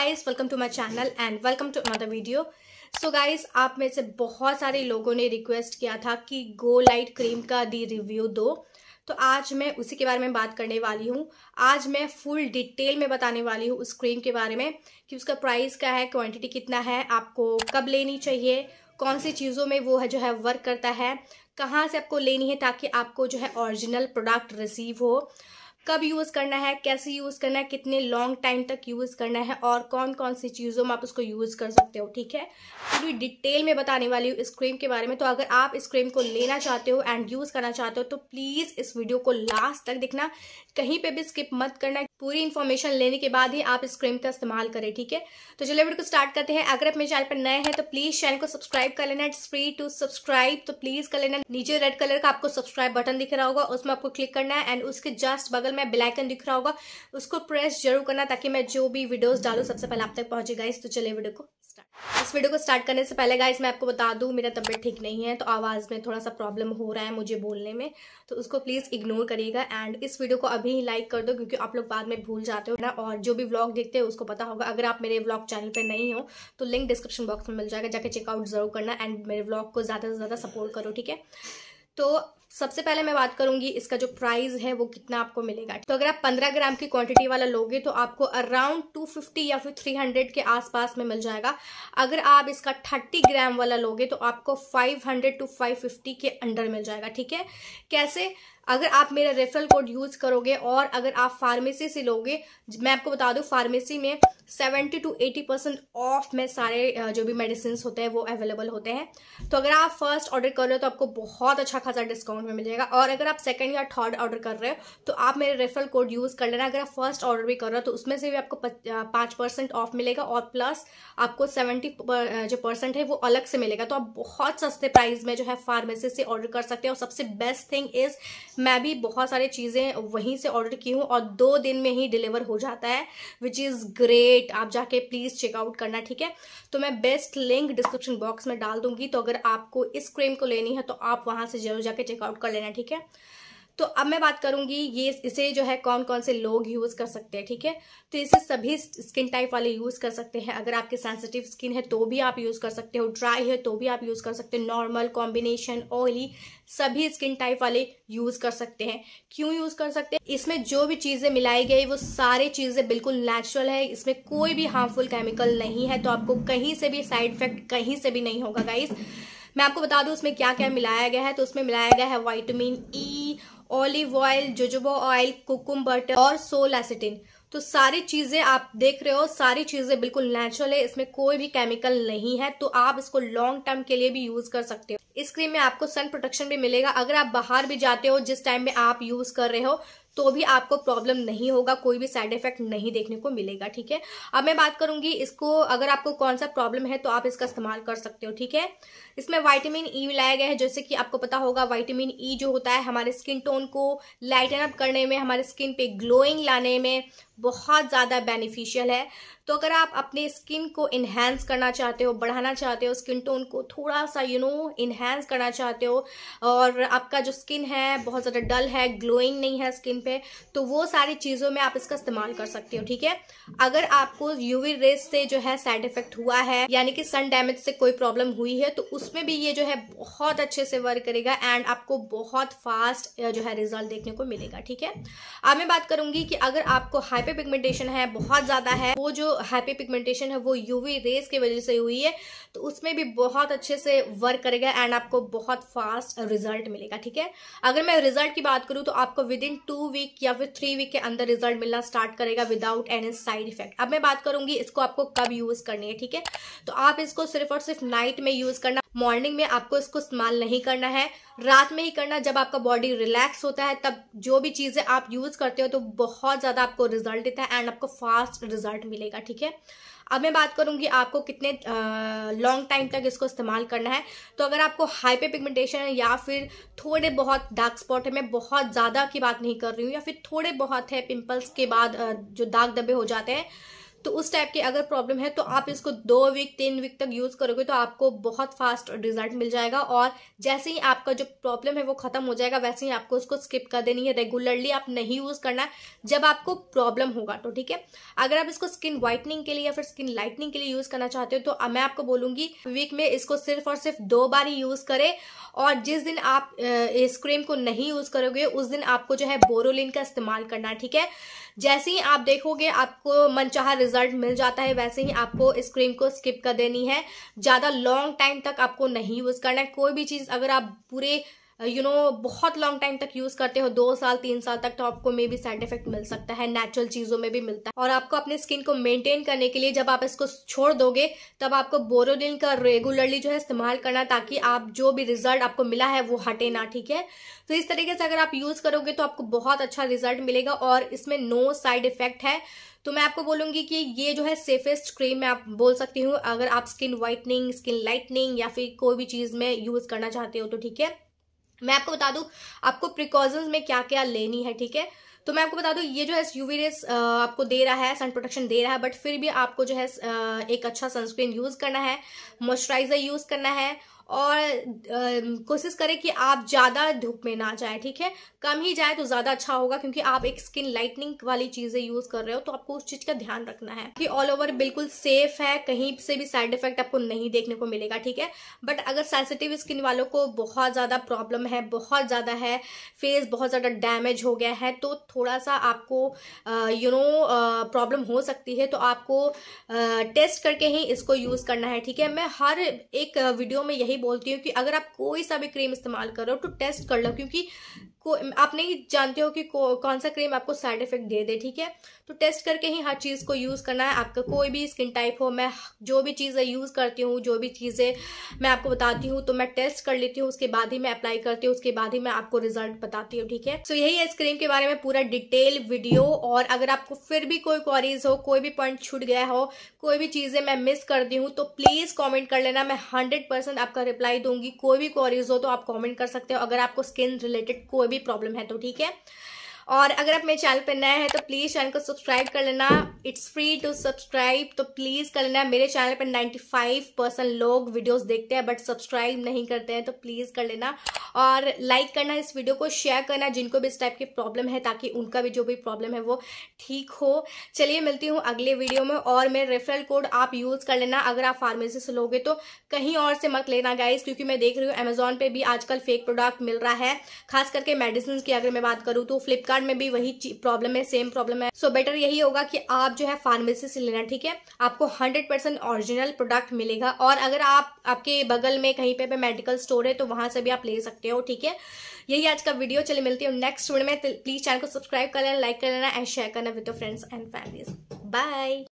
guys welcome to my channel and welcome to another video so guys आप में से बहुत सारे लोगों ने रिक्वेस्ट किया था कि गो लाइट क्रीम का दी रिव्यू दो तो आज मैं उसी के बारे में बात करने वाली हूँ आज मैं फुल डिटेल में बताने वाली हूँ उस क्रीम के बारे में कि उसका प्राइस क्या है क्वान्टिटी कितना है आपको कब लेनी चाहिए कौन सी चीज़ों में वो है जो है वर्क करता है कहाँ से आपको लेनी है ताकि आपको जो है ओरिजिनल प्रोडक्ट रिसीव हो कब यूज़ करना है कैसे यूज़ करना है कितने लॉन्ग टाइम तक यूज़ करना है और कौन कौन सी चीज़ों में आप उसको यूज़ कर सकते हो ठीक है पूरी डिटेल में बताने वाली हूँ इस क्रीम के बारे में तो अगर आप इस क्रीम को लेना चाहते हो एंड यूज़ करना चाहते हो तो प्लीज़ इस वीडियो को लास्ट तक देखना कहीं पर भी स्किप मत करना पूरी इन्फॉर्मेशन लेने के बाद ही आप इस क्रीम का इस्तेमाल करें ठीक है तो चलिए वीडियो को स्टार्ट करते हैं अगर आप मेरे चैनल पर नए हैं तो प्लीज चैनल को सब्सक्राइब कर लेना इट्स फ्री टू सब्सक्राइब तो प्लीज कर लेना नीचे रेड कलर का आपको सब्सक्राइब बटन दिख रहा होगा उसमें आपको क्लिक करना है एंड उसके जस्ट बगल में ब्लैकन दिख रहा होगा उसको प्रेस जरूर करना ताकि मैं जो भी वीडियोज डालू सबसे पहले आप तक पहुंचेगा इस तो चले वीडियो को इस वीडियो को स्टार्ट करने से पहले गाइस मैं आपको बता दूँ मेरा तबीयत ठीक नहीं है तो आवाज़ में थोड़ा सा प्रॉब्लम हो रहा है मुझे बोलने में तो उसको प्लीज़ इग्नोर करिएगा एंड इस वीडियो को अभी ही लाइक कर दो क्योंकि आप लोग बाद में भूल जाते हो ना और जो भी व्लॉग देखते हो उसको पता होगा अगर आप मेरे व्लॉग चैनल पर नहीं हो तो लिंक डिस्क्रिप्शन बॉक्स में मिल जाएगा जाके चेकआउट जरूर करना एंड मेरे व्लॉग को ज़्यादा से ज़्यादा सपोर्ट करो ठीक है तो सबसे पहले मैं बात करूंगी इसका जो प्राइस है वो कितना आपको मिलेगा तो अगर आप 15 ग्राम की क्वांटिटी वाला लोगे तो आपको अराउंड 250 या फिर 300 के आसपास में मिल जाएगा अगर आप इसका 30 ग्राम वाला लोगे तो आपको 500 टू 550 के अंडर मिल जाएगा ठीक है कैसे अगर आप मेरा रेफरल कोड यूज़ करोगे और अगर आप फार्मेसी से लोगे मैं आपको बता दूं फार्मेसी में seventy to eighty percent off में सारे जो भी मेडिसिन होते हैं वो अवेलेबल होते हैं तो अगर आप फर्स्ट ऑर्डर कर रहे हो तो आपको बहुत अच्छा खासा डिस्काउंट में मिलेगा और अगर आप सेकेंड या थर्ड ऑर्डर कर रहे हो तो आप मेरे रेफरल कोड यूज़ कर लेना अगर आप फर्स्ट ऑर्डर भी कर रहे हो तो उसमें से भी आपको पाँच परसेंट ऑफ मिलेगा और प्लस आपको सेवेंटी जो परसेंट है वो अलग से मिलेगा तो आप बहुत सस्ते प्राइस में जो है फार्मेसी से ऑर्डर कर सकते हैं और सबसे बेस्ट थिंग इज़ मैं भी बहुत सारी चीज़ें वहीं से ऑर्डर की हूँ और दो दिन में ही डिलीवर हो जाता है विच इज़ ग्रेट आप जाके प्लीज़ चेकआउट करना ठीक है तो मैं बेस्ट लिंक डिस्क्रिप्शन बॉक्स में डाल दूंगी तो अगर आपको इस क्रीम को लेनी है तो आप वहाँ से जरूर जाके चेकआउट कर लेना ठीक है तो अब मैं बात करूंगी ये इसे जो है कौन कौन से लोग यूज़ कर सकते हैं ठीक है तो इसे सभी स्किन टाइप वाले यूज़ कर सकते हैं अगर आपकी सेंसिटिव स्किन है तो भी आप यूज़ कर सकते हो ड्राई है तो भी आप यूज़ कर सकते हो नॉर्मल कॉम्बिनेशन ऑयली सभी स्किन टाइप वाले यूज़ कर सकते हैं क्यों यूज़ कर सकते हैं इसमें जो भी चीज़ें मिलाई गई वो सारे चीज़ें बिल्कुल नेचुरल है इसमें कोई भी हार्मफुल केमिकल नहीं है तो आपको कहीं से भी साइड इफेक्ट कहीं से भी नहीं होगा गाइस मैं आपको बता दूं उसमें क्या क्या मिलाया गया है तो उसमें मिलाया गया है vitamin E e, olive oil jojoba oil kokum butter और सोल एसिटिन तो सारी चीज़ें आप देख रहे हो सारी चीज़ें बिल्कुल नेचुरल है इसमें कोई भी केमिकल नहीं है तो आप इसको लॉन्ग टर्म के लिए भी यूज़ कर सकते हो इस क्रीम में आपको सन प्रोटेक्शन भी मिलेगा अगर आप बाहर भी जाते हो जिस टाइम में आप यूज़ कर रहे हो तो भी आपको प्रॉब्लम नहीं होगा कोई भी साइड इफेक्ट नहीं देखने को मिलेगा ठीक है अब मैं बात करूंगी इसको अगर आपको कौन सा प्रॉब्लम है तो आप इसका इस्तेमाल कर सकते हो ठीक है इसमें वाइटामिन ई e मिलाया गया है जैसे कि आपको पता होगा वाइटामिन ई e जो होता है हमारे स्किन टोन को लाइटन अप करने में हमारे स्किन पे ग्लोइंग लाने में बहुत ज़्यादा बेनिफिशियल है तो अगर आप अपने स्किन को इन्हेंस करना चाहते हो बढ़ाना चाहते हो स्किन टोन को थोड़ा सा यू नो इन्हेंस करना चाहते हो और आपका जो स्किन है बहुत ज़्यादा डल है ग्लोइंग नहीं है स्किन स्किन पे तो वो सारी चीज़ों में आप इसका इस्तेमाल कर सकती हो ठीक है अगर आपको यूवी रेस से जो है साइड इफेक्ट हुआ है यानी कि सन डैमेज से कोई प्रॉब्लम हुई है तो उसमें भी ये जो है बहुत अच्छे से वर्क करेगा एंड आपको बहुत फास्ट जो है रिजल्ट देखने को मिलेगा ठीक है अब मैं बात करूंगी कि अगर आपको हाइपर पिगमेंटेशन है बहुत ज़्यादा है वो जो हाइपर पिगमेंटेशन है वो यूवी रेस की वजह से हुई है तो उसमें भी बहुत अच्छे से वर्क करेगा एंड आपको बहुत फास्ट रिजल्ट मिलेगा ठीक है अगर मैं रिजल्ट की बात करूं तो आपको विद इन टू वीक या फिर थ्री वीक के अंदर रिजल्ट मिलना स्टार्ट करेगा विदाउट एनी साइड इफेक्ट अब मैं बात करूंगी इसको आपको कब यूज करनी है ठीक है तो आप इसको सिर्फ और सिर्फ नाइट में यूज करना मॉर्निंग में आपको इसको इस्तेमाल नहीं करना है रात में ही करना जब आपका बॉडी रिलैक्स होता है तब जो भी चीज़ें आप यूज़ करते हो तो बहुत ज़्यादा आपको रिजल्ट देता है एंड आपको फास्ट रिजल्ट मिलेगा ठीक है अब मैं बात करूंगी आपको कितने लॉन्ग टाइम तक इसको इस्तेमाल करना है तो अगर आपको हाइपर पिगमेंटेशन है या फिर थोड़े बहुत डार्क स्पॉट है मैं बहुत ज़्यादा की बात नहीं कर रही हूँ या फिर थोड़े बहुत है पिंपल्स के बाद आ, जो दाग दबे हो जाते हैं तो उस टाइप की अगर प्रॉब्लम है तो आप इसको दो वीक तीन वीक तक यूज़ करोगे तो आपको बहुत फास्ट रिजल्ट मिल जाएगा और जैसे ही आपका जो प्रॉब्लम है वो खत्म हो जाएगा वैसे ही आपको उसको स्किप कर देनी है रेगुलरली आप नहीं यूज़ करना जब आपको प्रॉब्लम होगा तो ठीक है अगर आप इसको स्किन व्हाइटनिंग के लिए या फिर स्किन लाइटनिंग के लिए यूज़ करना चाहते हो तो मैं आपको बोलूंगी वीक में इसको सिर्फ और सिर्फ दो बार ही यूज़ करें और जिस दिन आप इस क्रीम को नहीं यूज़ करोगे उस दिन आपको जो है बोरोलिन का इस्तेमाल करना ठीक है जैसे ही आप देखोगे आपको मनचाहा रिजल्ट मिल जाता है वैसे ही आपको इस क्रीम को स्किप कर देनी है ज़्यादा लॉन्ग टाइम तक आपको नहीं यूज़ करना है कोई भी चीज़ अगर आप पूरे यू uh, नो बहुत लॉन्ग टाइम तक यूज करते हो दो साल तीन साल तक तो आपको मे भी साइड इफेक्ट मिल सकता है नेचुरल चीजों में भी मिलता है और आपको अपने स्किन को मेंटेन करने के लिए जब आप इसको छोड़ दोगे तब आपको बोरोडिन का रेगुलरली जो है इस्तेमाल करना ताकि आप जो भी रिजल्ट आपको मिला है वो हटे ना ठीक है तो इस तरीके से अगर आप यूज करोगे तो आपको बहुत अच्छा रिजल्ट मिलेगा और इसमें नो साइड इफेक्ट है तो मैं आपको बोलूंगी कि ये जो है सेफेस्ट क्रीम मैं आप बोल सकती हूँ अगर आप स्किन व्हाइटनिंग स्किन लाइटनिंग या फिर कोई भी चीज में यूज करना चाहते हो तो ठीक है मैं आपको बता दूं आपको प्रिकॉशंस में क्या क्या लेनी है ठीक है तो मैं आपको बता दूं ये जो है यूवी रेस आपको दे रहा है सन प्रोटेक्शन दे रहा है बट फिर भी आपको जो है एक अच्छा सनस्क्रीन यूज़ करना है मॉइस्चराइजर यूज़ करना है और कोशिश करें कि आप ज़्यादा धूप में ना जाए ठीक है कम ही जाए तो ज़्यादा अच्छा होगा क्योंकि आप एक स्किन लाइटनिंग वाली चीज़ें यूज़ कर रहे हो तो आपको उस चीज़ का ध्यान रखना है कि ऑल ओवर बिल्कुल सेफ है कहीं से भी साइड इफेक्ट आपको नहीं देखने को मिलेगा ठीक है बट अगर सेंसिटिव स्किन वालों को बहुत ज़्यादा प्रॉब्लम है बहुत ज़्यादा है फेस बहुत ज़्यादा डैमेज हो गया है तो थोड़ा सा आपको यू नो प्रॉब्लम हो सकती है तो आपको टेस्ट करके ही इसको यूज़ करना है ठीक है मैं हर एक वीडियो में यही बोलती हूँ कि अगर आप कोई सा भी क्रीम इस्तेमाल करो तो टेस्ट कर लो क्योंकि को आप नहीं जानते हो कि कौन सा क्रीम आपको साइड इफेक्ट दे दे ठीक है तो टेस्ट करके ही हर चीज़ को यूज़ करना है आपका कोई भी स्किन टाइप हो मैं जो भी चीज़ें यूज़ करती हूँ जो भी चीज़ें मैं आपको बताती हूँ तो मैं टेस्ट कर लेती हूँ उसके बाद ही मैं अप्लाई करती हूँ उसके बाद ही मैं आपको रिजल्ट बताती हूँ ठीक है सो so, यही है इस क्रीम के बारे में पूरा डिटेल वीडियो और अगर आपको फिर भी कोई क्वारीज हो कोई भी पॉइंट छूट गया हो कोई भी चीज़ें मैं मिस कर दी हूँ तो प्लीज़ कॉमेंट कर लेना मैं हंड्रेड आपका रिप्लाई दूंगी कोई भी क्वारीज हो तो आप कॉमेंट कर सकते हो अगर आपको स्किन रिलेटेड कोई भी प्रॉब्लम है तो ठीक है और अगर आप मेरे चैनल पर नए हैं तो प्लीज़ चैनल को सब्सक्राइब कर लेना इट्स फ्री टू सब्सक्राइब तो प्लीज़ कर लेना मेरे चैनल पर 95 परसेंट लोग वीडियोस देखते हैं बट सब्सक्राइब नहीं करते हैं तो प्लीज़ कर लेना और लाइक करना इस वीडियो को शेयर करना जिनको भी इस टाइप की प्रॉब्लम है ताकि उनका भी जो भी प्रॉब्लम है वो ठीक हो चलिए मिलती हूँ अगले वीडियो में और मेरे रेफरल कोड आप यूज़ कर लेना अगर आप फार्मेसी से लोगे तो कहीं और से मत लेना गाइज क्योंकि मैं देख रही हूँ अमेजोन पर भी आजकल फेक प्रोडक्ट मिल रहा है खास करके मेडिसिन की अगर मैं बात करूँ तो फ्लिपकार्ट राजस्थान में भी वही प्रॉब्लम है सेम प्रॉब्लम है सो so, बेटर यही होगा कि आप जो है फार्मेसी से लेना ठीक है आपको हंड्रेड परसेंट ओरिजिनल प्रोडक्ट मिलेगा और अगर आप आपके बगल में कहीं पे भी मेडिकल स्टोर है तो वहां से भी आप ले सकते हो ठीक है यही आज का वीडियो चले मिलती है नेक्स्ट वीडियो में प्लीज चैनल को सब्सक्राइब कर लेना लाइक कर लेना एंड शेयर करना with friends and families bye